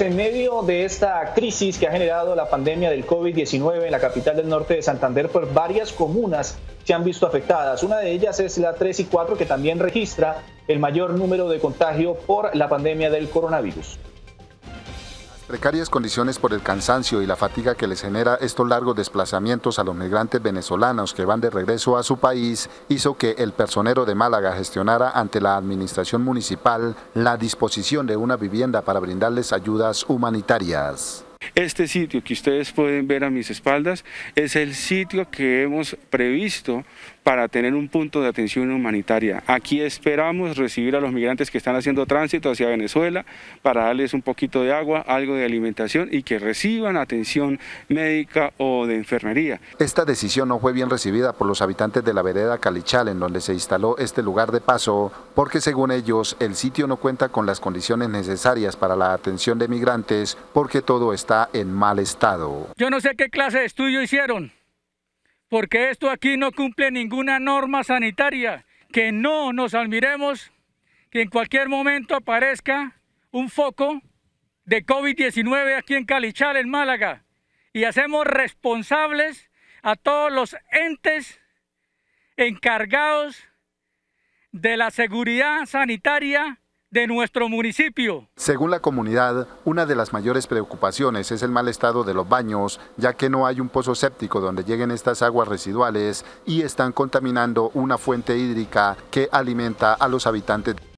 En medio de esta crisis que ha generado la pandemia del COVID-19 en la capital del norte de Santander, pues varias comunas se han visto afectadas. Una de ellas es la 3 y 4, que también registra el mayor número de contagio por la pandemia del coronavirus. Precarias condiciones por el cansancio y la fatiga que les genera estos largos desplazamientos a los migrantes venezolanos que van de regreso a su país hizo que el personero de Málaga gestionara ante la administración municipal la disposición de una vivienda para brindarles ayudas humanitarias. Este sitio que ustedes pueden ver a mis espaldas es el sitio que hemos previsto para tener un punto de atención humanitaria. Aquí esperamos recibir a los migrantes que están haciendo tránsito hacia Venezuela para darles un poquito de agua, algo de alimentación y que reciban atención médica o de enfermería. Esta decisión no fue bien recibida por los habitantes de la vereda Calichal en donde se instaló este lugar de paso porque según ellos el sitio no cuenta con las condiciones necesarias para la atención de migrantes porque todo está está en mal estado. Yo no sé qué clase de estudio hicieron, porque esto aquí no cumple ninguna norma sanitaria. Que no nos admiremos que en cualquier momento aparezca un foco de COVID-19 aquí en Calichal, en Málaga. Y hacemos responsables a todos los entes encargados de la seguridad sanitaria de nuestro municipio. Según la comunidad, una de las mayores preocupaciones es el mal estado de los baños, ya que no hay un pozo séptico donde lleguen estas aguas residuales y están contaminando una fuente hídrica que alimenta a los habitantes.